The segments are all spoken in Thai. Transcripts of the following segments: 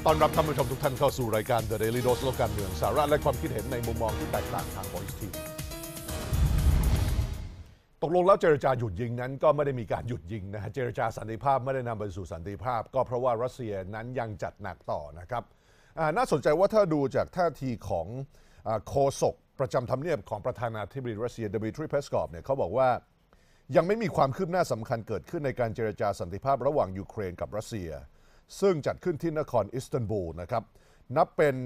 ับต้อนรับท่านผู้ชมทุกท่านเข้าสู่รายการ The Daily Dose โลกการเมืองสาระ และความคิดเห็นในมุมมองที่แตกต่างทางโพ i c e t ีตกลงแล้วเจรจาหยุดยิงนั้นก็ไม่ได้มีการหยุดยิงนะฮะเจรจาสันติภาพไม่ได้นำไปสู่สันติภาพ ก็เพราะว่ารัสเซียนั้นยังจัดหนักต่อนะครับน่าสนใจว่าถ้าดูจากท่าทีของโคศกประจำทำเนียบของประธานาธิบดีรัสเซียดมิทรีเพสกอบเนี่ยเขาบอกว่ายังไม่มีความคืบหน้าสำคัญเกิดขึ้นในการเจรจาสันติภาพ ระหว่างยูเครนกับรัสเซียซึ่งจัดขึ้นที่นครอิสตันบูลนะครับนับเป็น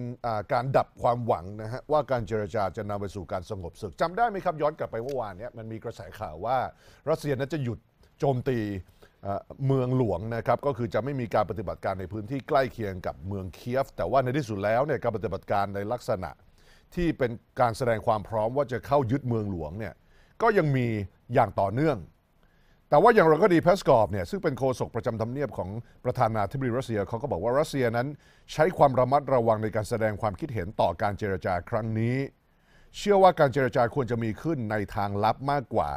การดับความหวังนะฮะว่าการเจรจาจะนำไปสู่การสงบศึก จำได้ไหมครับย้อนกลับไปเมื่อวานนี้มันมีกระแสข่าวว่ารัสเซียนั้นจะหยุดโจมตีเมืองหลวงนะครับก็คือจะไม่มีการปฏิบัติการในพื้นที่ใกล้เคียงกับเมืองเคียฟ แต่ว่าในที่สุดแล้วเนี่ยการปฏิบัติการในลักษณะที่เป็นการแสดงความพร้อมว่าจะเข้ายึดเมืองหลวงเนี่ยก็ยังมีอย่างต่อเนื่องแต่ว่าอย่างไรก็ดีเพสกอบเนี่ยซึ่งเป็นโฆษกประจำทำเนียบของประธานาธิบดีรัสเซียเขาก็บอกว่ารัสเซียนั้นใช้ความระมัดระวังในการแสดงความคิดเห็นต่อการเจรจาครั้งนี้ เชื่อว่าการเจรจาควรจะมีขึ้นในทางลับมากกว่า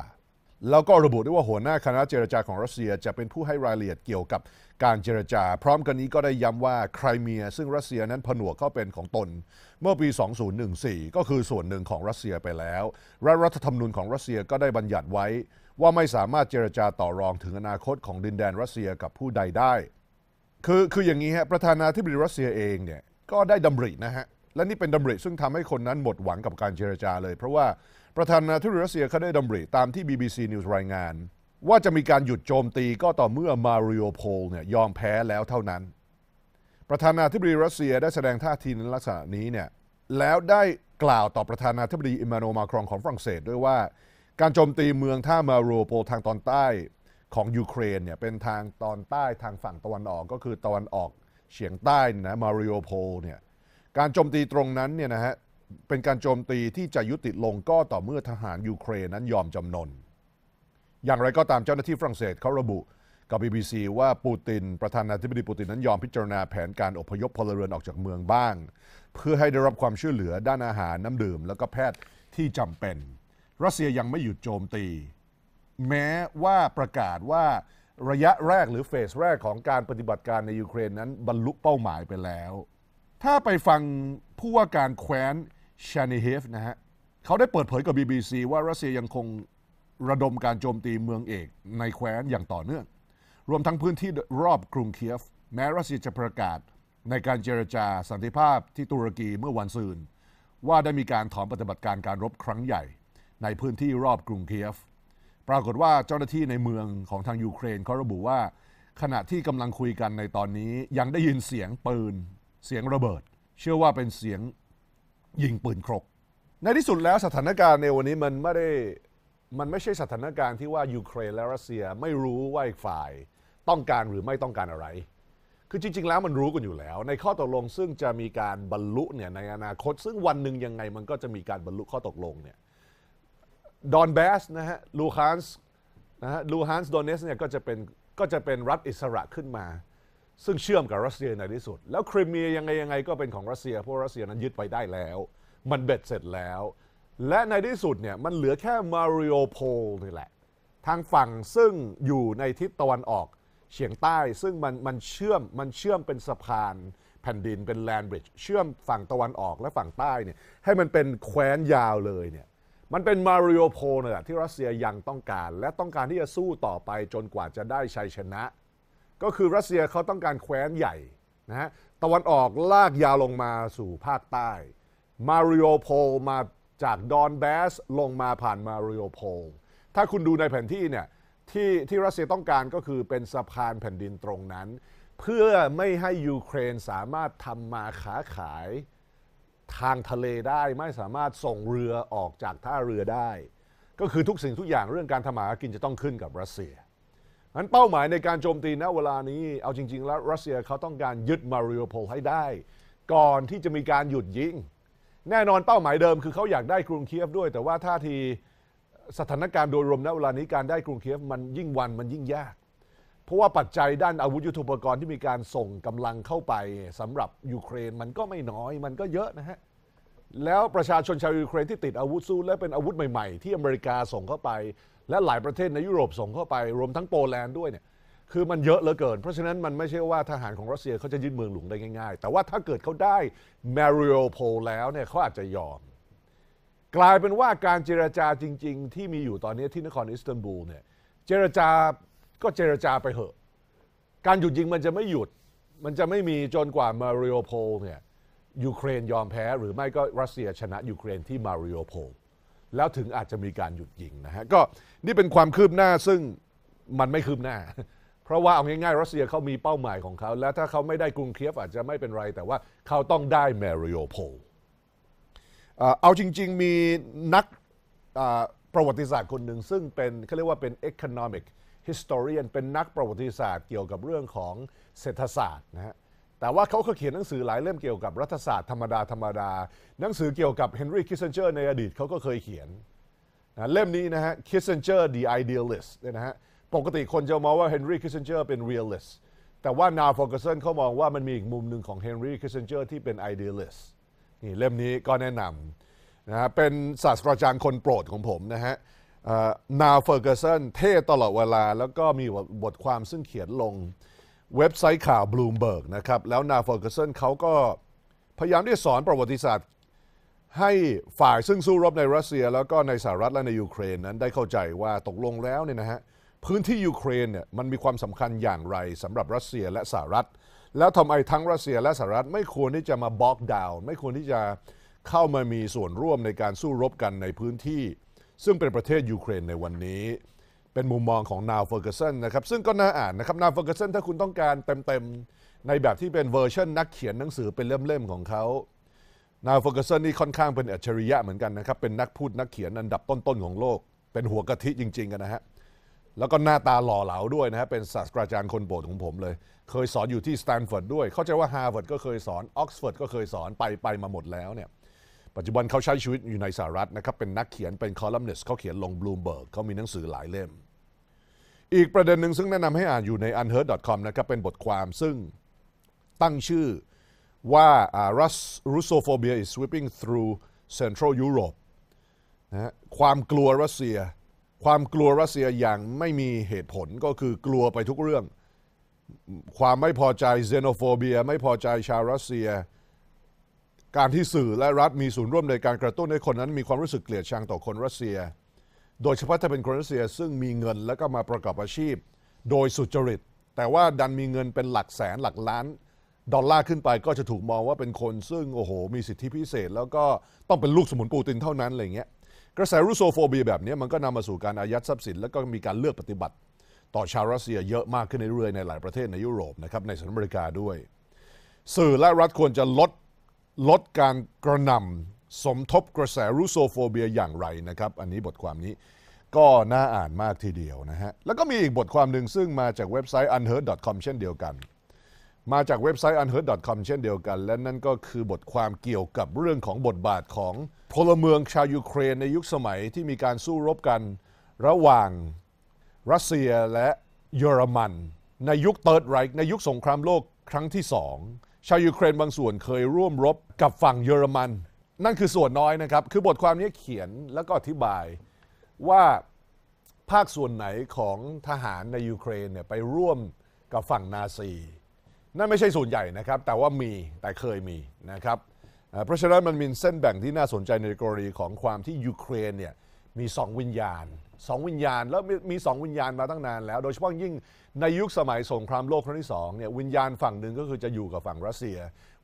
แล้วก็ระบุด้วยว่าหัวหน้าคณะเจรจาของรัสเซียจะเป็นผู้ให้รายละเอียดเกี่ยวกับการเจรจาพร้อมกันนี้ก็ได้ย้ำว่าไครเมีย ซึ่งรัสเซียนั้นผนวกเข้าเป็นของตน เมื่อปี 2014 ก็คือส่วนหนึ่งของรัสเซียไปแล้วและรัฐธรรมนูญของรัสเซียก็ได้บัญญัติไว้ว่าไม่สามารถเจรจาต่อรองถึงอนาคตของดินแดนรัสเซียกับผู้ใดได้ คือ คือ อย่างนี้ฮะ ประธานาธิบดีรัสเซียเองเนี่ย ก็ได้ดำรินะฮะ และนี่เป็นดำริซึ่งทำให้คนนั้นหมดหวังกับการเจรจาเลย เพราะว่าประธานาธิบดีรัสเซียเขาได้ดำริตามที่ BBC News รายงาน ว่าจะมีการหยุดโจมตีก็ต่อเมื่อมาริโอโพลเนี่ยยอมแพ้แล้วเท่านั้น ประธานาธิบดีรัสเซียได้แสดงท่าทีในลักษณะนี้เนี่ย แล้วได้กล่าวต่อประธานาธิบดีอิมานอมาครองของฝรั่งเศสด้วยว่าการโจมตีเมืองท่ามาโรโปทางตอนใต้ของยูเครนเนี่ยเป็นทางตอนใต้ทางฝั่งตะวันออกก็คือตะวันออกเฉียงใต้นะมาริโอโพเนี่ยการโจมตีตรงนั้นเนี่ยนะฮะเป็นการโจมตีที่จะยุติลงก็ต่อเมื่อทหารยูเครนนั้นยอมจำนนอย่างไรก็ตามเจ้าหน้าที่ฝรั่งเศสเขาระบุกับ BBC ว่าปูตินประธานาธิบดีปูตินนั้นยอมพิจารณาแผนการอพยพพลเรือนออกจากเมืองบ้าง เพื่อให้ได้รับความช่วยเหลือด้านอาหารน้ำดื่มแล้วก็แพทย์ที่จำเป็นรัสเซียยังไม่หยุดโจมตี แม้ว่าประกาศว่าระยะแรกหรือเฟสแรกของการปฏิบัติการในยูเครนนั้นบรรลุเป้าหมายไปแล้ว ถ้าไปฟังผู้ว่าการแคว้นชานิเฮฟนะฮะเขาได้เปิดเผยกับ BBC ว่ารัสเซียยังคงระดมการโจมตีเมืองเอกในแคว้นอย่างต่อเนื่อง รวมทั้งพื้นที่รอบกรุงเคียฟแม้รัสเซียจะประกาศ ในการเจรจาสันติภาพที่ตุรกีเมื่อวันซืน ว่าได้มีการถอนปฏิบัติการการรบครั้งใหญ่ในพื้นที่รอบกรุงเคียฟปรากฏว่าเจ้าหน้าที่ในเมืองของทางยูเครนเขาระบุว่าขณะที่กำลังคุยกันในตอนนี้ยังได้ยินเสียงปืนเสียงระเบิด เชื่อว่าเป็นเสียงยิงปืนครก ในที่สุดแล้วสถานการณ์ในวันนี้มันไม่ได้มันไม่ใช่สถานการณ์ที่ว่ายูเครนและรัสเซียไม่รู้ว่าอีกฝ่าย ต้องการหรือไม่ต้องการอะไร คือจริง ๆแล้วมันรู้กันอยู่แล้ว ในข้อตกลงซึ่งจะมีการบรรลุเนี่ยในอนาคต ซึ่งวันหนึ่งยังไงมันก็จะมีการบรรลุข้อตกลงเนี่ยดอนเบสนะฮะ ลูฮานส์นะฮะลูฮานส์ดอนเนสเนี่ยก็จะเป็นก็จะเป็นรัฐอิสระขึ้นมา ซึ่งเชื่อมกับรัสเซียในที่สุด แล้วครีเมียยังไงยังไงก็เป็นของรัสเซียเพราะรัสเซียนั้นยึดไปได้แล้ว มันเบ็ดเสร็จแล้ว และในที่สุดเนี่ยมันเหลือแค่มาริโอโพลนี่แหละ ทางฝั่งซึ่งอยู่ในทิศตะวันออกเฉียงใต้ ซึ่งมันมันเชื่อมมันเชื่อมเป็นสะพานแผ่นดินเป็นแลนบริดจ์เชื่อมฝั่งตะวันออกและฝั่งใต้เนี่ยให้มันเป็นแคว้นยาวเลยเนี่ยมันเป็นมาริโอโพเนี่์ที่รัสเซียยังต้องการ และต้องการที่จะสู้ต่อไปจนกว่าจะได้ชัยชนะ ก็คือรัสเซียเขาต้องการแคว้นใหญ่นะฮะตะวันออกลากยาวลงมาสู่ภาคใต้ มาริโอโพมาจากดอนแบสลงมาผ่านมาริโอโพถ้าคุณดูในแผนที่เนี่ยที่ที่รัสเซียต้องการก็คือเป็นสะพานแผ่นดินตรงนั้น เพื่อไม่ให้ยูเครนสามารถทำมาค้าขายทางทะเลได้ไม่สามารถส่งเรือออกจากท่าเรือได้ ก็คือทุกสิ่งทุกอย่างเรื่องการทำมาหากินจะต้องขึ้นกับรัสเซียนั้นเป้าหมายในการโจมตีณเวลานี้ เอาจริง ๆ แล้วรัสเซียเขาต้องการยึดมาริโอโพลให้ได้ ก่อนที่จะมีการหยุดยิงแน่นอนเป้าหมายเดิมคือเขาอยากได้กรุงเคียฟด้วย แต่ว่าท่าทีสถานการณ์โดยรวมณเวลานี้การได้กรุงเคียฟมันยิ่งวันมันยิ่งยากเพราะว่าปัจจัยด้านอาวุธยุทโธปกรณ์ที่มีการส่งกำลังเข้าไปสำหรับยูเครนมันก็ไม่น้อยมันก็เยอะนะฮะแล้วประชาชนชาวยูเครนที่ติดอาวุธสู้และเป็นอาวุธใหม่ ๆ ที่อเมริกาส่งเข้าไป และหลายประเทศในยุโรปส่งเข้าไปรวมทั้งโปแลนด์ด้วยเนี่ยคือมันเยอะเหลือเกิน เพราะฉะนั้นมันไม่ใช่ว่าทหารของรัสเซียเขาจะยึดเมืองหลวงได้ง่ายๆ แต่ว่าถ้าเกิดเขาได้มาริโอโพแล้วเนี่ยเขาอาจจะยอม กลายเป็นว่าการเจรจาจริง ๆ ที่มีอยู่ตอนนี้ ที่นครอิสตันบูลเนี่ยเจรจาก็เจรจาไปเหอะ การหยุดยิงมันจะไม่หยุด มันจะไม่มีจนกว่ามาริโอโพลเนี่ยยูเครนยอมแพ้ หรือไม่ก็รัสเซียชนะยูเครนที่มาริโอโพลแล้วถึงอาจจะมีการหยุดยิงนะฮะก็นี่เป็นความคืบหน้าซึ่งมันไม่คืบหน้า เพราะว่าเอาง่ายๆรัสเซียเขามีเป้าหมายของเขาแล้วถ้าเขาไม่ได้กรุงเคียฟอาจจะไม่เป็นไรแต่ว่าเขาต้องได้มาริโอโพลเอาจริงๆมีนักประวัติศาสตร์คนหนึ่งซึ่งเป็นเขาเรียกว่าเป็น economic historian เป็นนักประวัติศาสตร์เกี่ยวกับเรื่องของเศรษฐศาสตร์นะฮะ แต่ว่าเขาก็เขียนหนังสือหลายเล่มเกี่ยวกับรัฐศาสตร์ธรรมดา ธรรมดาหนังสือเกี่ยวกับเฮนรี่คิสเซนเจอร์ในอดีตเขาก็เคยเขียนนะเล่มนี้นะฮะคิเจอร์เดอะ the Idealist เนี่ยนะฮะปกติคนจะมองว่าเฮนรี่คิสเซนเจอร์เป็น realist แต่ว่านาฟอร์กสันเขามองว่ามันมีอีกมุมหนึ่งของเฮนรี่คิสเซนเจอร์ที่เป็น idealist นี่เล่มนี้ก็แนะนำนะฮะเป็นศาสตราจารย์คนโปรดของผมนะฮะนาเฟอร์เกสันเท่ตลอดเวลาแล้วก็มีบทความซึ่งเขียนลงเว็บไซต์ข่าวบลูมเบิร์กนะครับแล้วนาเฟอร์เกสันเขาก็พยายามที่สอนประวัติศาสตร์ ให้ฝ่ายซึ่งสู้รบในรัสเซีย แล้วก็ในสหรัฐและในยูเครนนั้น ได้เข้าใจว่าตกลงแล้วเนี่ยนะฮะพื้นที่ยูเครนเนี่ยมันมีความสำคัญอย่างไรสำหรับรัสเซียและสหรัฐแล้วทำไมทั้งรัสเซียและสหรัฐ ไม่ควรที่จะมาบล็อกดาวน์ไม่ควรที่จะเข้ามามีส่วนร่วมในการสู้รบกันในพื้นที่ซึ่งเป็นประเทศยูเครนในวันนี้เป็นมุมมองของนาวเฟอร์กัสันนะครับซึ่งก็น่าอ่านนะครับ นาวเฟอร์กัสันถ้าคุณต้องการเต็มๆ ในแบบที่เป็นเวอร์ชันนักเขียนหนังสือเป็นเล่มๆของเขานาวเฟอร์กัสันนี่ค่อนข้างเป็นอัจฉริยะเหมือนกันนะครับ เป็นนักพูดนักเขียนอันดับต้นๆของโลก เป็นหัวกะทิจริง ๆกันนะฮะแล้วก็หน้าตาหล่อเหลาด้วยนะฮะเป็นศาสตราจารย์คนโปรดของผมเลย เคยสอนอยู่ที่สแตนฟอร์ดด้วย เข้าใจว่าฮาร์วาร์ดก็เคยสอนออกซฟอร์ดก็เคยสอนไปไปมาหมดแล้วเนี่ยปัจจุบันเขาใช้ชีวิตอยู่ในสหรัฐนะครับเป็นนักเขียนเป็นคอลัมนิสต์เขาเขียนลงบลูมเบิร์กเขามีหนังสือหลายเล่ม อีกประเด็นหนึ่งซึ่งแนะนำให้อ่านอยู่ใน unheard.com นะครับเป็นบทความซึ่งตั้งชื่อว่า Russophobia is sweeping through Central Europe นะความกลัวรัสเซีย ความกลัวรัสเซียอย่างไม่มีเหตุผลก็คือกลัวไปทุกเรื่อง ความไม่พอใจเซโนโฟเบียไม่พอใจชาวรัสเซียการที่สื่อและรัฐมีส่วนร่วมในการกระตุ้นให้คนนั้นมีความรู้สึกเกลียดชังต่อคนรัสเซีย โดยเฉพาะถ้าเป็นคนรัสเซียซึ่งมีเงินแล้วก็มาประกอบอาชีพโดยสุจริต แต่ว่าดันมีเงินเป็นหลักแสนหลักล้าน ดอลลาร์ขึ้นไปก็จะถูกมองว่าเป็นคนซึ่ง โอ้โห มีสิทธิพิเศษ แล้วก็ต้องเป็นลูกสมุนปูตินเท่านั้นอะไรเงี้ย กระแสรูโซโฟเบียแบบนี้มันก็นำมาสู่การอายัดทรัพย์สินแล้วก็มีการเลือกปฏิบัติต่อชาวรัสเซียเยอะมากขึ้นเรื่อยๆในหลายประเทศในยุโรปนะครับในสหรัฐอเมริกาด้วย สื่อและรัฐควรจะลดลดการกระนำสมทบกระแสรูโซโฟเบียอย่างไรนะครับ อันนี้บทความนี้ก็น่าอ่านมากทีเดียวนะฮะ แล้วก็มีอีกบทความหนึ่งซึ่งมาจากเว็บไซต์ unheard.com เช่นเดียวกัน มาจากเว็บไซต์ unheard.com เช่นเดียวกัน และนั่นก็คือบทความเกี่ยวกับเรื่องของบทบาทของ พลเมืองชาวยูเครน ในยุคสมัยที่มีการสู้รบกันระหว่างรัสเซียและเยอรมันในยุคเติร์ดไรค์ในยุคสงครามโลกครั้งที่สองชาวยูเครนบางส่วนเคยร่วมรบกับฝั่งเยอรมัน นั่นคือส่วนน้อยนะครับคือบทความนี้เขียนแล้วก็อธิบายว่าภาคส่วนไหนของทหารในยูเครนเนี่ยไปร่วมกับฝั่งนาซีนั่นไม่ใช่ส่วนใหญ่นะครับ แต่ว่ามีแต่เคยมีนะครับเพราะฉะนั้นมันมีเส้นแบ่งที่น่าสนใจในกรณีของความที่ยูเครนเนี่ยมีสองวิญญาณสองวิญญาณแล้วมีสองวิญญาณมาตั้งนานแล้ว โดยเฉพาะยิ่งในยุคสมัยสงครามโลกครั้งที่สองเนี่ยวิญญาณฝั่งหนึ่งก็คือจะอยู่กับฝั่งรัสเซีย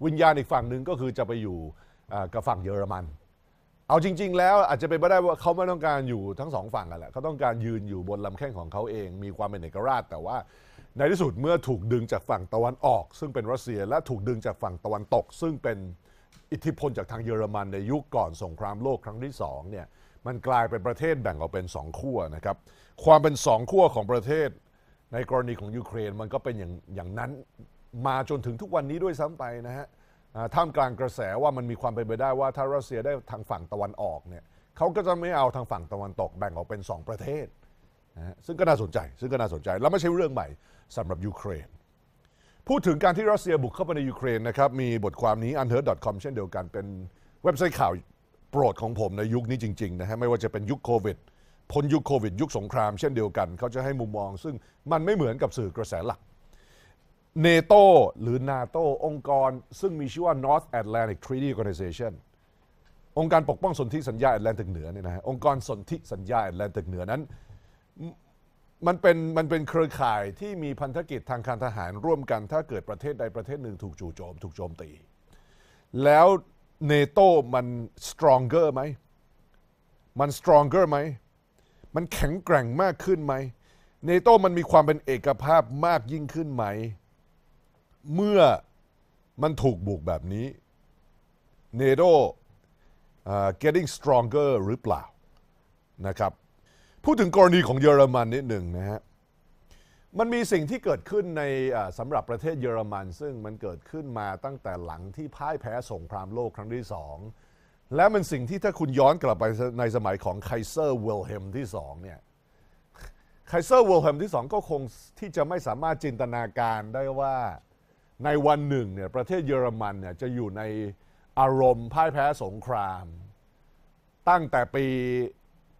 วิญญาณอีกฝั่งหนึ่งก็คือจะไปอยู่กับฝั่งเยอรมัน เอาจริงๆแล้วอาจจะเป็นไปได้ว่าเขาไม่ต้องการอยู่ทั้งสองฝั่งกันแหละเขาต้องการยืนอยู่บนลำแข้งของเขาเองมีความเป็นเอกราช แต่ว่าในที่สุดเมื่อถูกดึงจากฝั่งตะวันออก ซึ่งเป็นรัสเซียและถูกดึงจากฝั่งตะวันตก ซึ่งเป็นอิทธิพลจากทางเยอรมัน ในยุคก่อนสงครามโลกครั้งที่สองเนี่ยมันกลายเป็นประเทศแบ่งออกเป็นสองขั้วนะครับความเป็นสองขั้วของประเทศในกรณีของยูเครนมันก็เป็นอย่างอย่างนั้นมาจนถึงทุกวันนี้ด้วยซ้ำไปนะฮะท่ามกลางกระแสว่ามันมีความเป็นไปได้ว่าถ้ารัสเซียได้ทางฝั่งตะวันออกเนี่ยเขาก็จะไม่เอาทางฝั่งตะวันตกแบ่งออกเป็น 2 ประเทศนะซึ่งก็น่าสนใจซึ่งก็น่าสนใจ แล้วไม่ใช่เรื่องใหม่สำหรับยูเครนพูดถึงการที่รัสเซียบุกเข้าไปในยูเครนนะครับมีบทความนี้ unheard.com เช่นเดียวกันเป็นเว็บไซต์ข่าวโปรดของผมในยุคนี้จริงๆนะฮะไม่ว่าจะเป็นยุคโควิด พ้นยุคโควิด ยุคสงครามเช่นเดียวกันเขาจะให้มุมมอง ซึ่งมันไม่เหมือนกับสื่อกระแสหลักเนโตหรือนาโตองค์กรซึ่งมีชื่อว่า North Atlantic Treaty Organization องค์การปกป้องสนธิสัญญาแอตแลนติกเหนือเนี่ยนะฮะองค์กรสนธิสัญญาแอตแลนติกเหนือนั้น มันเป็นมันเป็นเครือข่ายที่มีพันธกิจทางการทหารร่วมกันถ้าเกิดประเทศใดประเทศหนึ่งถูกจู่โจมถูกโจมตีแล้วเนโตมัน stronger ไหม มัน stronger ไหม มันแข็งแกร่งมากขึ้นไหมเนโตมันมีความเป็นเอกภาพมากยิ่งขึ้นไหม เมื่อมันถูกบุกแบบนี้ เนโต getting stronger หรือเปล่านะครับ พูดถึงกรณีของเยอรมันนิดหนึ่งนะฮะมันมีสิ่งที่เกิดขึ้นในสำหรับประเทศเยอรมัน ซึ่งมันเกิดขึ้นมาตั้งแต่หลังที่พ่ายแพ้สงครามโลกครั้งที่สอง และมันสิ่งที่ถ้าคุณย้อนกลับไปในสมัยของไคเซอร์วิลเฮมที่สองเนี่ย ไคเซอร์วิลเฮมที่สองก็คงที่จะไม่สามารถจินตนาการได้ว่าในวันหนึ่งเนี่ยประเทศเยอรมันเนี่ยจะอยู่ในอารมณ์พ่ายแพ้สงครามตั้งแต่ปี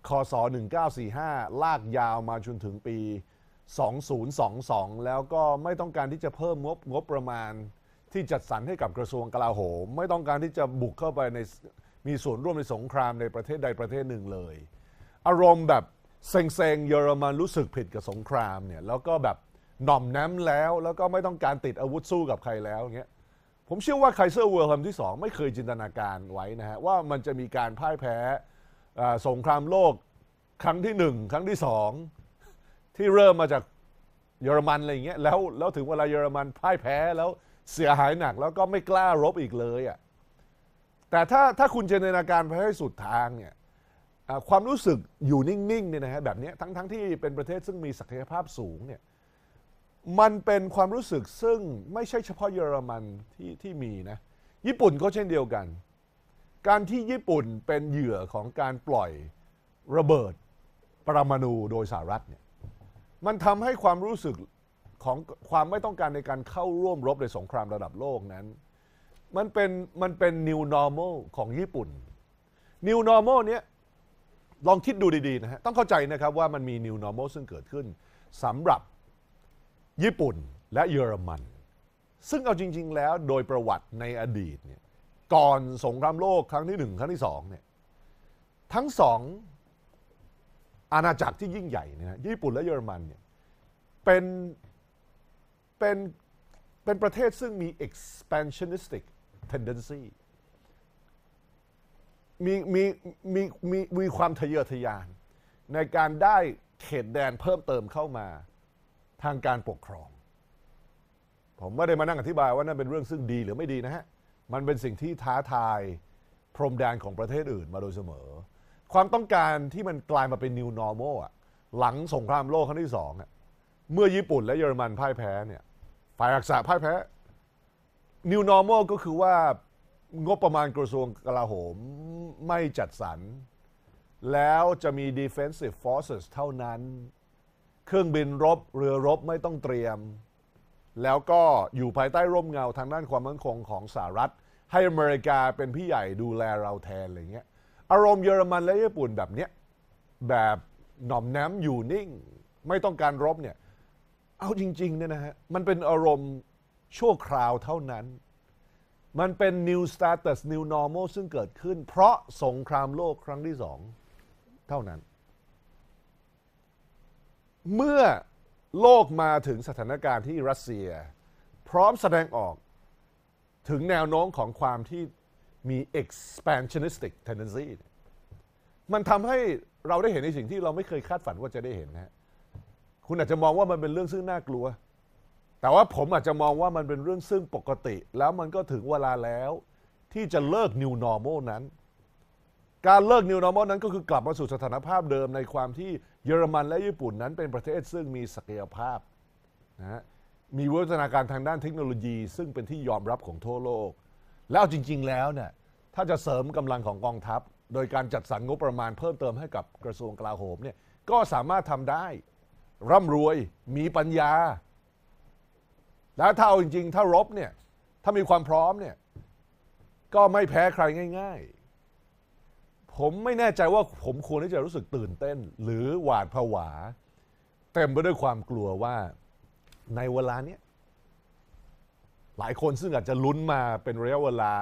คศ 1945 ลากยาวมาจนถึงปี2022 แล้วก็ไม่ต้องการที่จะเพิ่มงบงบประมาณที่จัดสรรให้กับกระทรวงกลาโหม ไม่ต้องการที่จะบุกเข้าไปในมีส่วนร่วมในสงครามในประเทศใดประเทศหนึ่งเลย อารมณ์แบบเซ็งๆเยอรมันรู้สึกผิดกับสงครามเนี่ยแล้วก็แบบหน่อมแนมแล้วแล้วก็ไม่ต้องการติดอาวุธสู้กับใครแล้วเงี้ยผมเชื่อว่าไคเซอร์เวิร์ลคำที่2 ไม่เคยจินตนาการไว้นะฮะว่ามันจะมีการพ่ายแพ้สงครามโลกครั้งที่ 1 ครั้งที่ 2ที่เริ่มมาจากเยอรมันอะไรอย่างเงี้ย แล้ว แล้วถึงเวลาเยอรมันพ่ายแพ้แล้วเสียหายหนักแล้วก็ไม่กล้ารบอีกเลยอ่ะ แต่ถ้า ถ้าคุณจินตนาการไปให้สุดทางเนี่ยความรู้สึกอยู่นิ่งๆเนี่ยนะฮะแบบนี้ทั้งๆทที่เป็นประเทศซึ่งมีศักยภาพสูงเนี่ย มันเป็นความรู้สึกซึ่งไม่ใช่เฉพาะเยอรมันที่ที่มีนะ ญี่ปุ่นก็เช่นเดียวกัน การที่ญี่ปุ่นเป็นเหยื่อของการปล่อยระเบิดปรมาณูโดยสหรัฐเนี่ยมันทำให้ความรู้สึกของความไม่ต้องการในการเข้าร่วมรบในสงครามระดับโลกนั้น มันเป็นมันเป็น new normal ของญี่ปุ่น new normal เนี้ยลองคิดดูดีๆนะฮะต้องเข้าใจนะครับว่ามันมี new normal ซึ่งเกิดขึ้นสำหรับญี่ปุ่นและเยอรมัน ซึ่งเอาจริงๆแล้วโดยประวัติในอดีตเนี่ยก่อนสงครามโลกครั้งที่หนึ่งครั้งที่สองเนี่ยทั้งสองอาณาจักรที่ยิ่งใหญ่เนี่ยะญี่ปุ่นและเยอรมันเนี่ยเป็นเป็นเป็นประเทศซึ่งมี expansionistic tendency มีมีมีมีมีความทะเยอทะยาน ในการได้เขตแดนเพิ่มเติมเข้ามาทางการปกครอง ผมไม่ได้มานั่งอธิบายว่านั่นเป็นเรื่องซึ่งดีหรือไม่ดีนะฮะ มันเป็นสิ่งที่ท้าทายพรมแดนของประเทศอื่นมาโดยเสมอความต้องการที่มันกลายมาเป็น new normal อะหลังสงครามโลกครั้งที่สองเมื่อญี่ปุ่นและเยอรมันพ่ายแพ้เนี่ยฝ่ายอักษะพ่ายแพ้ new normal ก็คือว่างบประมาณกระทรวงกลาโหมไม่จัดสรรแล้วจะมี defensive forces เท่านั้นเครื่องบินรบเรือรบไม่ต้องเตรียม แล้วก็อยู่ภายใต้ร่มเงาทางด้านความมั่นคงของสหรัฐ ให้อเมริกาเป็นพี่ใหญ่ดูแลเราแทนอะไรเงี้ยอารมณ์เยอรมันและญี่ปุ่นแบบเนี้ยแบบหน่อมแนมอยู่นิ่ง ไม่ต้องการรบเนี่ย เอาจริงๆเนี่ยนะฮะมันเป็นอารมณ์ชั่วคราวเท่านั้น มันเป็น new status new normal ซึ่งเกิดขึ้น เพราะสงครามโลกครั้งที่สองเท่านั้น เมื่อโลกมาถึงสถานการณ์ที่รัสเซีย พร้อมแสดงออกถึงแนวโน้มของความที่มี expansionistic tendency มันทำให้เราได้เห็นในสิ่งที่เราไม่เคยคาดฝันว่าจะได้เห็นนะคุณอาจจะมองว่ามันเป็นเรื่องซึ่งน่ากลัว แต่ว่าผมอาจจะมองว่ามันเป็นเรื่องซึ่งปกติ แล้วมันก็ถึงเวลาแล้วที่จะเลิก new normal นั้น การเลิก new normal นั้นก็คือกลับมาสู่สถานภาพเดิม ในความที่เยอรมันและญี่ปุ่นนั้น เป็นประเทศซึ่งมีศักยภาพนะมีวิวัฒนาการทางด้านเทคโนโลยี ซึ่งเป็นที่ยอมรับของทั่วโลกแล้วจริง ๆแล้วเนี่ยถ้าจะเสริมกำลังของกองทัพ โดยการจัดสรรงบประมาณเพิ่มเติมให้กับกระทรวงกลาโหมเนี่ยก็สามารถทำได้ร่ำรวยมีปัญญา แล้วถ้าเอาจริงๆถ้ารบเนี่ยถ้ามีความพร้อมเนี่ยก็ไม่แพ้ใครง่ายๆ ผมไม่แน่ใจว่าผมควรที่จะรู้สึกตื่นเต้นหรือหวาดผวา เต็มไปด้วยความกลัวว่าในเวลาเนี้ยหลายคนซึ่งอาจจะลุ้นมาเป็นระยะเวลา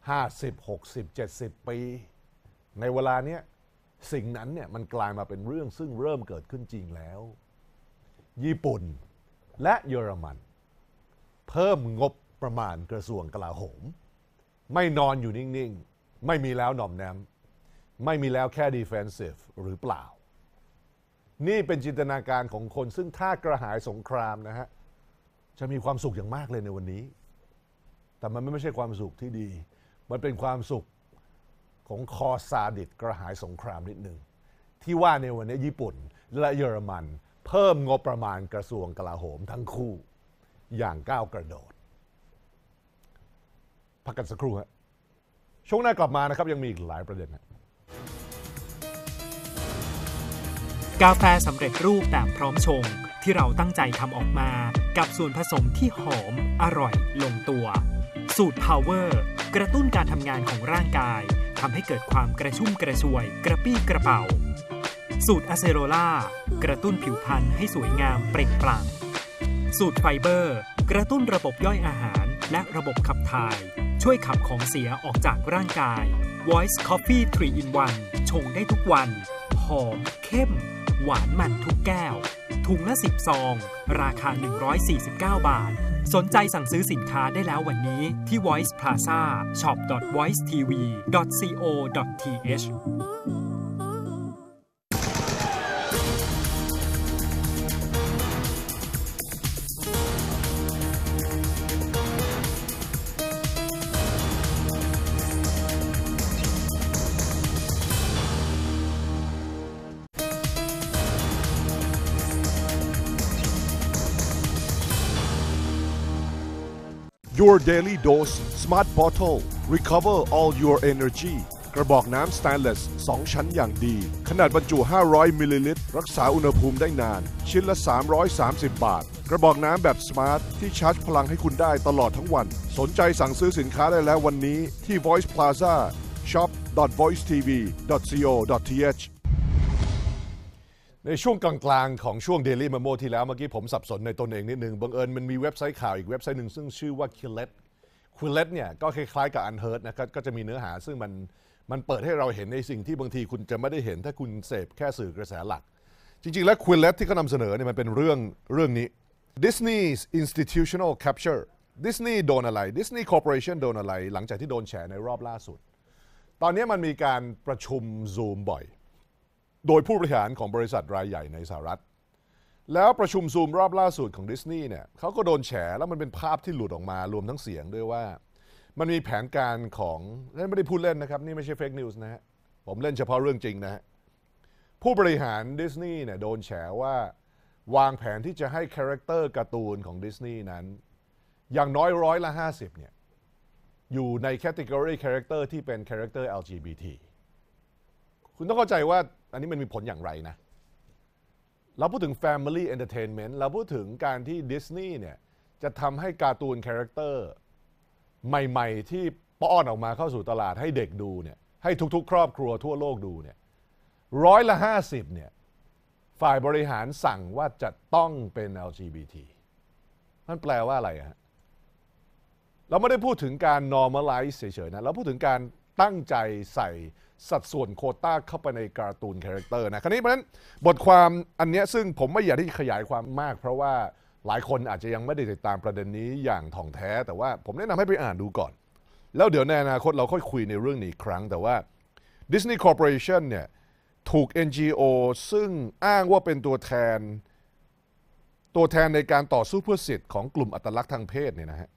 50 60 70 ปี ในเวลาเนี้ยสิ่งนั้นเนี่ยมันกลายมาเป็นเรื่องซึ่งเริ่มเกิดขึ้นจริงแล้ว ญี่ปุ่นและเยอรมัน เพิ่มงบประมาณกระทรวงกลาโหม ไม่นอนอยู่นิ่งๆ ไม่มีแล้วหน่อมแนมไม่มีแล้วแค่ดีเฟนซีฟหรือเปล่า นี่เป็นจินตนาการของคนซึ่งถ้ากระหายสงครามนะฮะจะมีความสุขอย่างมากเลยในวันนี้ แต่มันไม่ใช่ความสุขที่ดี มันเป็นความสุขของคอซาดิตกระหายสงครามนิดหนึ่งที่ว่าในวันนี้ญี่ปุ่นและเยอรมัน เพิ่มงบประมาณกระทรวงกลาโหมทั้งคู่อย่างก้าวกระโดด พักกันสักครู่ฮะช่วงหน้ากลับมานะครับ ยังมีอีกหลายประเด็นนะ กาแฟสำเร็จรูปแบบพร้อมชงที่เราตั้งใจทำออกมากับส่วนผสมที่หอม อร่อย ลงตัว สูตร Power กระตุ้นการทำงานของร่างกายทำให้เกิดความกระชุ่มกระชวยกระปี้กระเป๋า สูตรอะเซโรล่ากระตุ้นผิวพรรณให้สวยงามเปล่งปลั่งสูตรไฟเบอร์กระตุ้นระบบย่อยอาหารและระบบขับถ่าย ช่วยขับของเสียออกจากร่างกาย Voice Coffee 3 in 1ชงได้ทุกวัน หอม เข้ม หวานมันทุกแก้วถุงละ10ซอง ราคา 149 บาท สนใจสั่งซื้อสินค้าได้แล้ววันนี้ที่ voice plaza shop voice tv co th Your Daily Dose Smart Bottle Recover All Your Energy กระบอกน้ำสแตนเลส2ชั้นอย่างดี ขนาดบรรจุ 500มิลลิลิตร รักษาอุณหภูมิได้นาน ชิ้นละ 330 บาท กระบอกน้ำแบบสมาร์ท ที่ชาร์จพลังให้คุณได้ตลอดทั้งวัน สนใจสั่งซื้อสินค้าได้แล้ววันนี้ที่ Voice Plaza shop voicetv co th ในช่วงกลางๆของช่วง Daily m e m o ที่แล้ว เมื่อกี้ผมสับสนในตนเองนิดนึงบังเอิญมันมีเว็บไซต์ข่าวอีกเว็บไซต์หนึ่งซึ่งชื่อว่า q u i l e t q u i l e t เนี่ยก็คล้าย ๆ กับ Unheard นะก็จะมีเนื้อหาซึ่งมันมันเปิดให้เราเห็นในสิ่งที่บางทีคุณจะไม่ได้เห็นถ้าคุณเสพแค่สื่อกระแสหลัก จริงๆแล้ว q u i l e t ที่เขานำเสนอเนี่ยมันเป็นเรื่องเรื่องนี้ Disney's institutional capture ดิสนีย์โดนอะไรดิสนีย์คอร์ปอเรชันโดนอะไรหลังจากที่โดนแฉในรอบล่าสุด ตอนนี้มันมีการประชุม Zoom บ่อยโดยผู้บริหารของบริษัทรายใหญ่ในสหรัฐ แล้วประชุมซูมรอบล่าสุดของดิสนีย์เนี่ยเขาก็โดนแฉแล้วมันเป็นภาพที่หลุดออกมารวมทั้งเสียงด้วยว่า มันมีแผนการของไม่ได้พูดเล่นนะครับ นี่ไม่ใช่เฟกนิวส์นะฮะผมเล่นเฉพาะเรื่องจริงนะฮะผู้บริหารดิสนีย์เนี่ยโดนแฉว่าวางแผนที่จะให้คาแรคเตอร์การ์ตูนของดิสนีย์นั้นอย่างน้อยร้อยละ50เนี่ยอยู่ในแคตตากรีคาแรคเตอร์ที่เป็นคาแรคเตอร์ LGBT คุณต้องเข้าใจว่าอันนี้มันมีผลอย่างไรนะ เราพูดถึง Family Entertainment เราพูดถึงการที่ดิสนีย์เนี่ยจะทำให้การ์ตูนคาแรคเตอร์ใหม่ๆ ที่ป้อนออกมาเข้าสู่ตลาดให้เด็กดูเนี่ยให้ทุก ๆ ครอบครัวทั่วโลกดูเนี่ยร้อยละห้าสิบเนี่ยฝ่ายบริหารสั่งว่าจะต้องเป็น LGBT มันแปลว่าอะไรฮะเราไม่ได้พูดถึงการ normalize เฉยๆนะเราพูดถึงการตั้งใจใส่สัดส่วนโคต้าเข้าไปในการ์ตูนคาแรคเตอร์นะคราวนี้เพราะฉะนั้นบทความอันนี้ซึ่งผมไม่อยากที่ขยายความมาก เพราะว่าหลายคนอาจจะยังไม่ได้ติดตามประเด็นนี้อย่างถ่องแท้ แต่ว่าผมแนะนำให้ไปอ่านดูก่อน แล้วเดี๋ยวในอนาคตเราค่อยคุยในเรื่องนี้ครั้ง แต่ว่า Disney Corporation เนี่ยถูก NGO ซึ่งอ้างว่าเป็นตัวแทน ตัวแทนในการต่อสู้เพื่อสิทธิ์ของกลุ่มอัตลักษณ์ทางเพศเนี่ยนะฮะ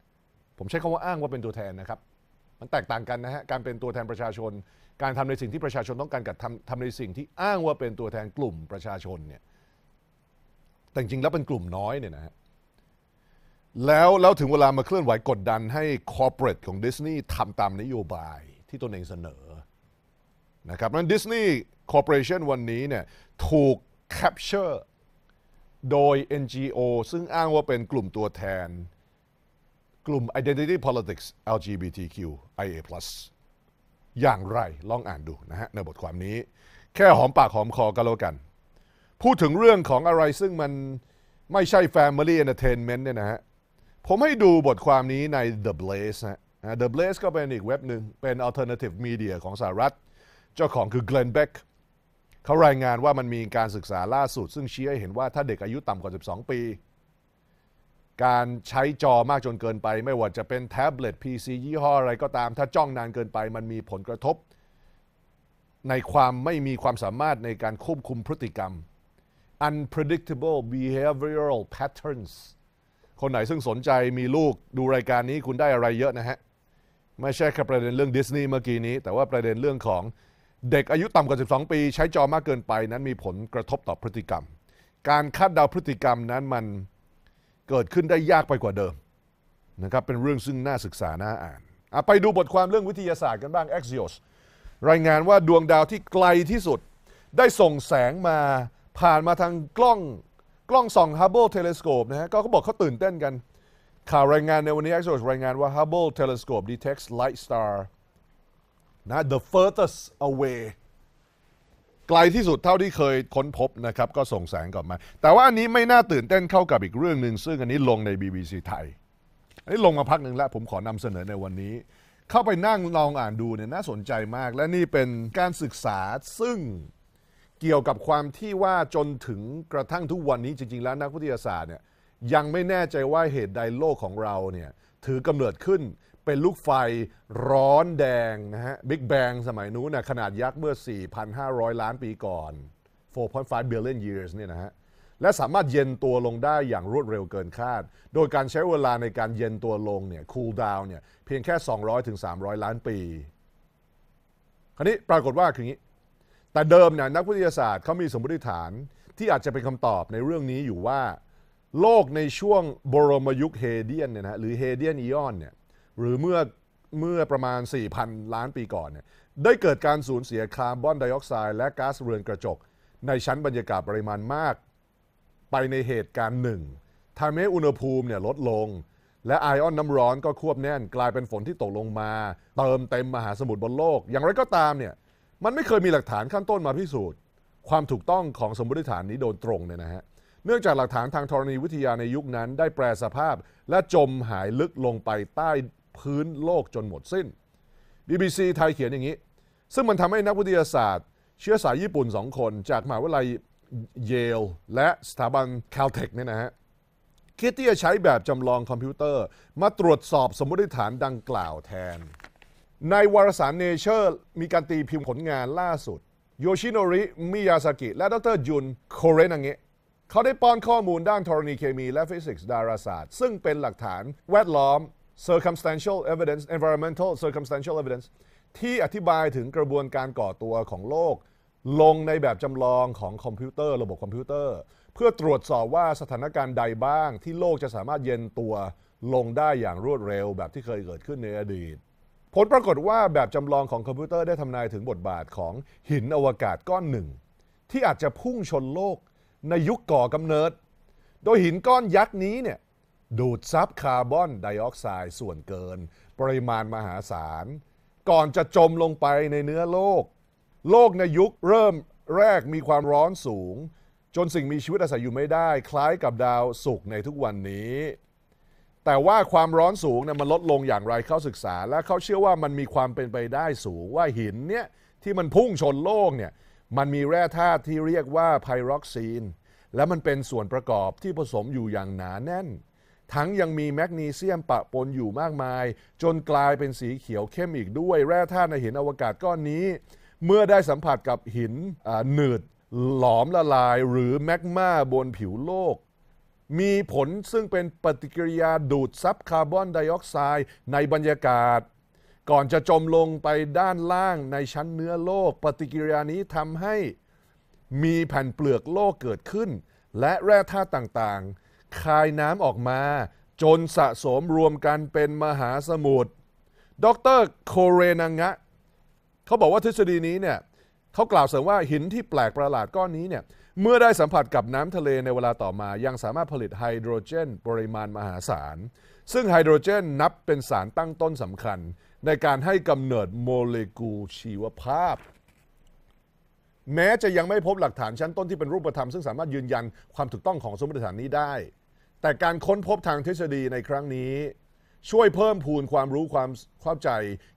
ผมใช้คำว่าอ้างว่าเป็นตัวแทนนะครับมันแตกต่างกันนะฮะ การเป็นตัวแทนประชาชน การทำในสิ่งที่ประชาชนต้องการกับทำทำในสิ่งที่อ้างว่าเป็นตัวแทนกลุ่มประชาชนเนี่ยแต่จริงแล้วเป็นกลุ่มน้อยเนี่ยนะฮะแล้วแล้วถึงเวลามาเคลื่อนไหวกดดันให้คอร์เปอเรทของดิสนีย์ทำตามนโยบายที่ตนเองเสนอ นะครับนั้นดิสนีย์คอร์ปอเรชันวันนี้เนี่ยถูกแคปเจอร์โดย NGO ซึ่งอ้างว่าเป็นกลุ่มตัวแทนกลุ่ม Identity Politics LGBTQIA+ อย่างไรลองอ่านดูนะฮะ ในบทความนี้แค่หอมปากหอมคอก็แล้วกัน พูดถึงเรื่องของอะไรซึ่งมันไม่ใช่ Family Entertainment เนี่ยนะฮะ ผมให้ดูบทความนี้ใน The Blaze นะ The Blaze ก็เป็นอีกเว็บหนึ่งเป็น Alternative Media ของสหรัฐ เจ้าของคือ Glenn Beck เขารายงานว่ามันมีการศึกษาล่าสุด ซึ่งชี้ให้เห็นว่าถ้าเด็กอายุต่ำกว่า12ปีการใช้จอมากจนเกินไป ไม่ว่าจะเป็นแท็บเล็ต PC ยี่ห้ออะไรก็ตาม ถ้าจ้องนานเกินไป มันมีผลกระทบ ในความไม่มีความสามารถในการควบคุมพฤติกรรม unpredictable behavioral patterns คนไหนซึ่งสนใจมีลูกดูรายการนี้คุณได้อะไรเยอะนะฮะ ไม่ใช่แค่ประเด็นเรื่องดิสนีย์เมื่อกี้นี้ แต่ว่าประเด็นเรื่องของเด็กอายุต่ำกว่า12 ปี ใช้จอมากเกินไปนั้นมีผลกระทบต่อพฤติกรรม การคาดเดาพฤติกรรมนั้นมันเกิดขึ้นได้ยากไปกว่าเดิมนะครับเป็นเรื่องซึ่งน่าศึกษา น่าอ่าน ไปดูบทความเรื่องวิทยาศาสตร์กันบ้าง Axios รายงานว่าดวงดาวที่ไกลที่สุด ได้ส่งแสงมาผ่านมาทางกล้อง กล้องส่อง Hubble Telescope นะฮะก็เขาบอกเขาตื่นเต้นกัน ข่าวรายงานในวันนี้ Axios รายงานว่า Hubble Telescope detects light star นะ the furthest away ไกลที่สุดเท่าที่เคยค้นพบนะครับก็ส่งแสงกลับมา แต่ว่าอันนี้ไม่น่าตื่นเต้นเข้ากับอีกเรื่องหนึ่งซึ่งอันนี้ลงใน BBC ไทย อันนี้ลงมาพักหนึ่งแล้ว ผมขอนำเสนอในวันนี้ เข้าไปนั่งลองอ่านดูเนี่ยน่าสนใจมาก และนี่เป็นการศึกษาซึ่งเกี่ยวกับความที่ว่าจนถึงกระทั่งทุกวันนี้จริงๆ แล้วนักวิทยาศาสตร์เนี่ยยังไม่แน่ใจว่าเหตุใดโลกของเราเนี่ยถือกำเนิดขึ้นเป็นลูกไฟร้อนแดงนะฮะ บิ๊กแบงสมัยนู้นนะขนาดยักษ์เมื่อ 4,500 ล้านปีก่อน 4.5 billion years เนี่ยนะฮะ และสามารถเย็นตัวลงได้อย่างรวดเร็วเกินคาด โดยการใช้เวลาในการเย็นตัวลงเนี่ย คูลดาวเนี่ย เพียงแค่ 200 ถึง 300 ล้านปี คราวนี้ปรากฏว่าคืองี้ แต่เดิมเนี่ยนักวิทยาศาสตร์เขามีสมมติฐานที่อาจจะเป็นคำตอบในเรื่องนี้อยู่ว่า โลกในช่วงบรมยุคเฮเดียนเนี่ยนะหรือเฮเดียนอีออนเนี่ยหรือเมื่อเมื่อประมาณ 4,000 ล้านปีก่อนเนี่ยได้เกิดการสูญเสียคาร์บอนไดออกไซด์และก๊าซเรือนกระจก ในชั้นบรรยากาศปริมาณมาก ไปในเหตุการณ์หนึ่งทำให้อุณหภูมิเนี่ยลดลง และไอออนน้ำร้อนก็ควบแน่น กลายเป็นฝนที่ตกลงมา เติมเต็มมหาสมุทรบนโลก อย่างไรก็ตามเนี่ยมันไม่เคยมีหลักฐานขั้นต้นมาพิสูจน์ ความถูกต้องของสมมติฐานนี้โดนตรงเนี่ยนะฮะเนื่องจากหลักฐานทางธรณีวิทยาในยุคนั้นได้แปรสภาพ และจมหายลึกลงไปใต้พื้นโลกจนหมดสิ้น BBC ไทยเขียนอย่างนี้ ซึ่งมันทำให้นักวิทยาศาสตร์ เชื้อสายญี่ปุ่น 2 คน จากมหาวิทยาลัยเยล และสถาบัน c a l t e c เนี่ยนะฮะคิดที่จะใช้แบบจำลองคอมพิวเตอร์มาตรวจสอบสมมติฐานดังกล่าวแทน ในวารสารเนเจอร์มีการตีพิมพ์ผลงานล่าสุดโยชิโนริมิยาสากิและดรยุนโคเรนังเงะเขาได้ป้อนข้อมูลด้านธรณีเคมีและฟิสิกส์ดาราศาสตร์ซึ่งเป็นหลักฐานแวดล้อม circumstantial evidence environmental circumstantial evidence ที่อธิบายถึงกระบวนการก่อตัวของโลก ลงในแบบจำลองของคอมพิวเตอร์ระบบคอมพิวเตอร์ เพื่อตรวจสอบว่าสถานการณ์ใดบ้าง ที่โลกจะสามารถเย็นตัวลงได้อย่างรวดเร็ว แบบที่เคยเกิดขึ้นในอดีต ผลปรากฏว่าแบบจำลองของคอมพิวเตอร์ได้ทำนายถึงบทบาทของหินอวกาศก้อนหนึ่ง ที่อาจจะพุ่งชนโลกในยุคก่อกำเนิด โดยหินก้อนยักษ์นี้เนี่ยดูดซับคาร์บอนไดออกไซด์ส่วนเกิน ปริมาณมหาศาล ก่อนจะจมลงไปในเนื้อโลก โลกในยุคเริ่มแรกมีความร้อนสูง จนสิ่งมีชีวิตอาศัยอยู่ไม่ได้ คล้ายกับดาวศุกร์ในทุกวันนี้ แต่ว่าความร้อนสูงเนี่ยมันลดลงอย่างไรเข้าศึกษา และเขาเชื่อว่ามันมีความเป็นไปได้สูงว่าหินเนี่ยที่มันพุ่งชนโลกเนี่ยมันมีแร่ธาตุที่เรียกว่าไพร็อกซีน และมันเป็นส่วนประกอบที่ผสมอยู่อย่างหนาแน่นทั้งยังมีแมกนีเซียมปะปนอยู่มากมาย จนกลายเป็นสีเขียวเข้มอีกด้วย แร่ธาตุในหินอวกาศก้อนนี้ เมื่อได้สัมผัสกับหินหนืด หลอมละลายหรือแมกมาบนผิวโลก มีผลซึ่งเป็นปฏิกิริยาดูด ซับคาร์บอนไดออกไซด์ในบรรยากาศ ก่อนจะจมลงไปด้านล่างในชั้นเนื้อโลก ปฏิกิริยานี้ทำให้มีแผ่นเปลือกโลกเกิดขึ้น และแร่ธาตุต่างๆคายน้ำออกมา จนสะสมรวมกันเป็นมหาสมุทรดรโคเรนังะเขาบอกว่าทฤษฎีนี้เนี่ยเขากล่าวเสริมว่าหินที่แปลกประหลาดก้อนนี้เนี่ยเมื่อได้สัมผัสกับน้ำทะเลในเวลาต่อมา ยังสามารถผลิตไฮโดรเจน ปริมาณมหาศาล ซึ่งไฮโดรเจนนับเป็นสารตั้งต้นสำคัญ ในการให้กำเนิดโมเลกุลชีวภาพแม้จะยังไม่พบหลักฐานชั้นต้นที่เป็นรูปธรรมซึ่งสามารถยืนยันความถูกต้องของสมมติฐานนี้ได้ แต่การค้นพบทางทฤษฎีในครั้งนี้ ช่วยเพิ่มพูนความรู้ความเข้าใจ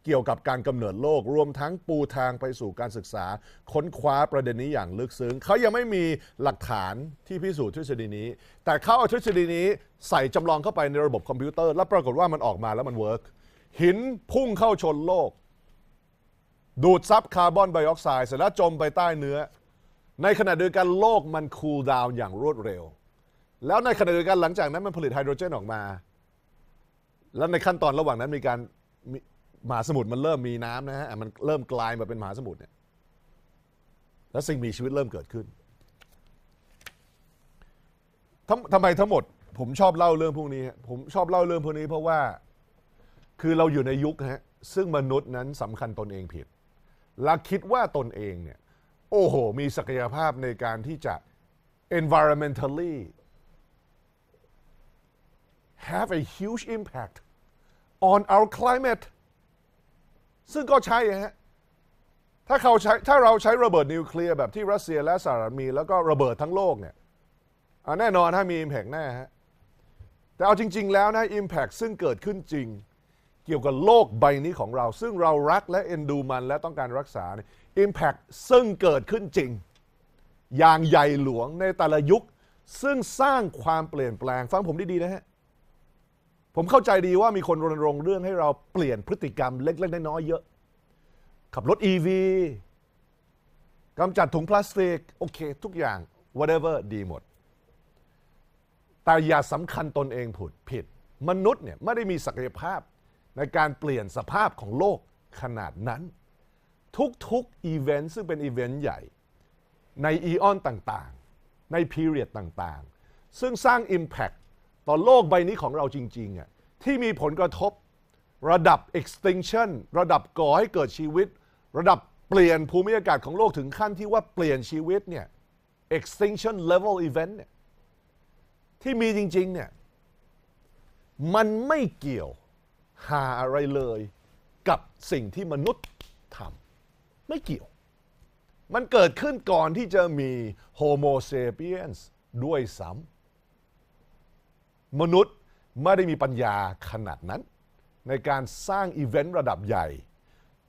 เกี่ยวกับการกำเนิดโลก รวมทั้งปูทางไปสู่การศึกษา ค้นคว้าประเด็นนี้อย่างลึกซึ้งเขายังไม่มีหลักฐานที่พิสูจน์ทฤษฎีนี้ แต่เขาเอาทฤษฎีนี้ใส่จำลองเข้าไปในระบบคอมพิวเตอร์ แล้วปรากฏว่ามันออกมาแล้วมันเวิร์กหินพุ่งเข้าชนโลกดูดซับคาร์บอนไดออกไซด์เสร็จแล้วจมไปใต้เนื้อ ในขณะเดียวกันโลกมันคูลดาวน์อย่างรวดเร็ว แล้วในขณะเดียวกัน หลังจากนั้นมันผลิตไฮโดรเจน ออกมา แล้วในขั้นตอนระหว่างนั้นมีการมหาสมุทรมันเริ่มมีน้ำนะฮะมันเริ่มกลายมาเป็นมหาสมุทรเนี่ยแล้วสิ่งมีชีวิตเริ่มเกิดขึ้นทำทำไมทั้งหมด ผมชอบเล่าเรื่องพวกนี้ผมชอบเล่าเรื่องพวกนี้เพราะว่าคือเราอยู่ในยุคฮะซึ่งมนุษย์นั้นสำคัญตนเองผิดและคิดว่าตนเองเนี่ยโอ้โหมีศักยภาพในการที่จะ environmentally have a huge impact on our climate ซึ่งก็ใช่ฮะถ้าเขาใช้ถ้าเราใช้ระเบิดนิวเคลียร์แบบที่รัสเซียและสหรัฐมีแล้วก็ระเบิดทั้งโลกเนี่ยแน่นอนถ้ามีอิมแพกแน่ฮะ แต่เอาจริง ๆแล้วนะอิมแพกซึ่งเกิดขึ้นจริงกี่ยวกับโลกใบนี้ของเรา ซึ่งเรารักและ เอ็นดูมัน และต้องการรักษาเนี่ยอิมแพ t ซึ่งเกิดขึ้นจริง อย่างใหญ่หลวงในแต่ละยุค ซึ่งสร้างความเปลี่ยนแปลง ฟังผมดี ๆ นะฮะ ผมเข้าใจดีว่ามีคนรณรงค์เรื่องให้เราเปลี่ยนพฤติกรรมเล็กๆน้อยๆเยอะ ขับรถ EV กำจัดถุงพลาสติก โอเค ทุกอย่าง whatever ดีหมดแต่อย่าสำคัญตนเองผุดผิด มนุษย์เนี่ยไม่ได้มีศักยภาพในการเปลี่ยนสภาพของโลกขนาดนั้น ทุกๆ อีเวนต์ ซึ่งเป็นอีเวนต์ใหญ่ในอีออนต่างๆในพีเรียดต่างๆ ซึ่งสร้าง Impact ต่อโลกใบนี้ของเราจริงๆอ่ะที่มีผลกระทบระดับ extinction ระดับก่อให้เกิดชีวิต ระดับเปลี่ยนภูมิอากาศของโลกถึงขั้นที่ว่าเปลี่ยนชีวิตเนี่ย extinction level event เนี่ยที่มีจริงๆเนี่ยมันไม่เกี่ยวหาอะไรเลยกับสิ่งที่มนุษย์ทำไม่เกี่ยว มันเกิดขึ้นก่อนที่จะมีโฮโมเซเปียนส์ด้วยซ้ำมนุษย์ไม่ได้มีปัญญาขนาดนั้น ในการสร้างอีเวนต์ระดับใหญ่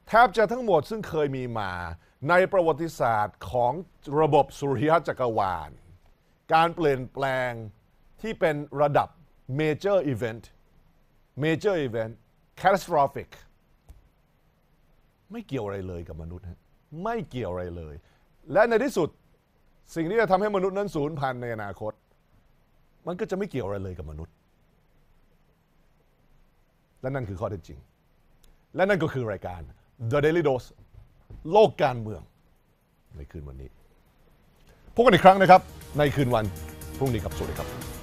แทบจะทั้งหมดซึ่งเคยมีมาในประวัติศาสตร์ของระบบสุริยะจักรวาล การเปลี่ยนแปลงที่เป็นระดับเมเจอร์อีเวนต์เมเจอร์อีเวนต์ catastrophic ไม่เกี่ยวอะไรเลยกับมนุษย์ฮะไม่เกี่ยวอะไรเลย และในที่สุด สิ่งที่จะทำให้มนุษย์นั้นสูญพันธุ์ในอนาคต มันก็จะไม่เกี่ยวอะไรเลยกับมนุษย์ และนั่นคือข้อเท็จจริง และนั่นก็คือรายการ The Daily Dose โลกการเมือง ในคืนวันนี้ พบกันอีกครั้งนะครับ ในคืนวันพรุ่งนี้ครับสวัสดีครับ